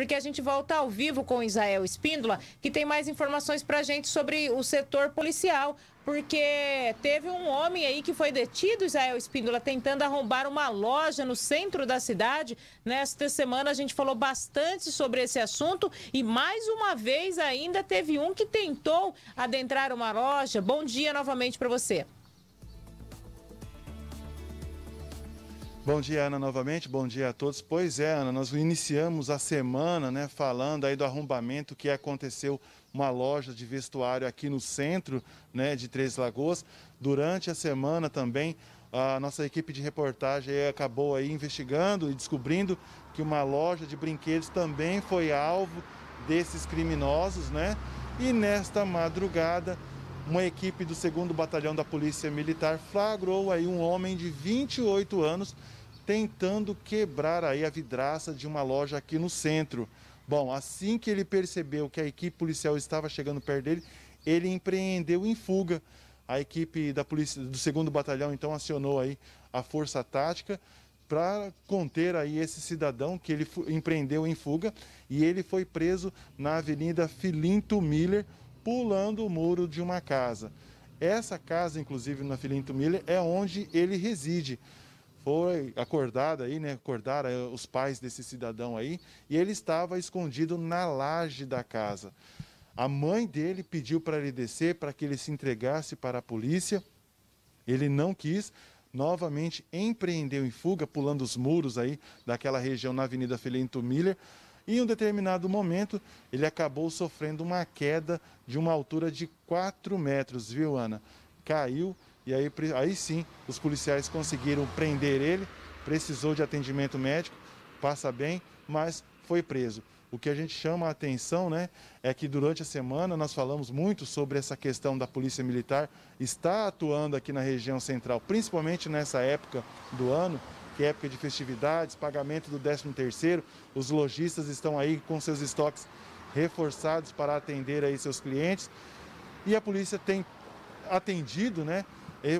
porque a gente volta ao vivo com Israel Espíndola, que tem mais informações para a gente sobre o setor policial. Porque teve um homem aí que foi detido, Israel Espíndola, tentando arrombar uma loja no centro da cidade. Nesta semana a gente falou bastante sobre esse assunto e mais uma vez ainda teve um que tentou adentrar uma loja. Bom dia novamente para você. Bom dia, Ana, novamente. Bom dia a todos. Pois é, Ana, nós iniciamos a semana né, falando aí do arrombamento que aconteceu uma loja de vestuário aqui no centro né, de Três Lagoas. Durante a semana também, a nossa equipe de reportagem aí acabou aí investigando e descobrindo que uma loja de brinquedos também foi alvo desses criminosos, né? E nesta madrugada, uma equipe do 2 Batalhão da Polícia Militar flagrou aí um homem de 28 anos tentando quebrar aí a vidraça de uma loja aqui no centro. Bom, assim que ele percebeu que a equipe policial estava chegando perto dele, ele empreendeu em fuga. A equipe da polícia do segundo batalhão então acionou aí a força tática para conter aí esse cidadão que ele empreendeu em fuga e ele foi preso na Avenida Filinto Miller, pulando o muro de uma casa. Essa casa, inclusive na Filinto Miller, é onde ele reside foi acordado aí, né? Acordaram eh, os pais desse cidadão aí e ele estava escondido na laje da casa. A mãe dele pediu para ele descer, para que ele se entregasse para a polícia. Ele não quis. Novamente empreendeu em fuga, pulando os muros aí daquela região na Avenida Felinto Miller. E em um determinado momento, ele acabou sofrendo uma queda de uma altura de 4 metros, viu, Ana? Caiu e aí, aí sim, os policiais conseguiram prender ele, precisou de atendimento médico, passa bem, mas foi preso. O que a gente chama a atenção né, é que durante a semana nós falamos muito sobre essa questão da Polícia Militar está atuando aqui na região central, principalmente nessa época do ano, que é época de festividades, pagamento do 13º, os lojistas estão aí com seus estoques reforçados para atender aí seus clientes e a polícia tem atendido né,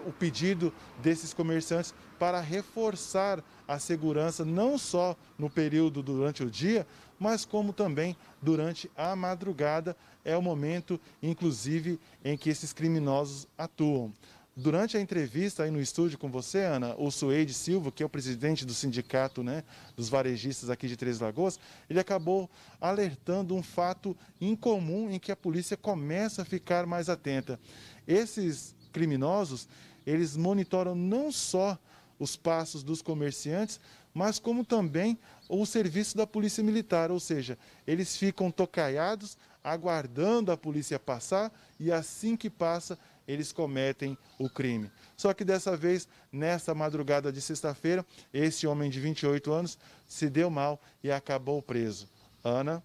o pedido desses comerciantes para reforçar a segurança não só no período durante o dia, mas como também durante a madrugada é o momento, inclusive, em que esses criminosos atuam. Durante a entrevista aí no estúdio com você, Ana, o Suede Silva, que é o presidente do sindicato né, dos varejistas aqui de Três Lagoas, ele acabou alertando um fato incomum em que a polícia começa a ficar mais atenta. Esses criminosos, eles monitoram não só os passos dos comerciantes, mas como também o serviço da polícia militar, ou seja, eles ficam tocaiados, aguardando a polícia passar e assim que passa, eles cometem o crime. Só que dessa vez, nessa madrugada de sexta-feira, esse homem de 28 anos se deu mal e acabou preso. Ana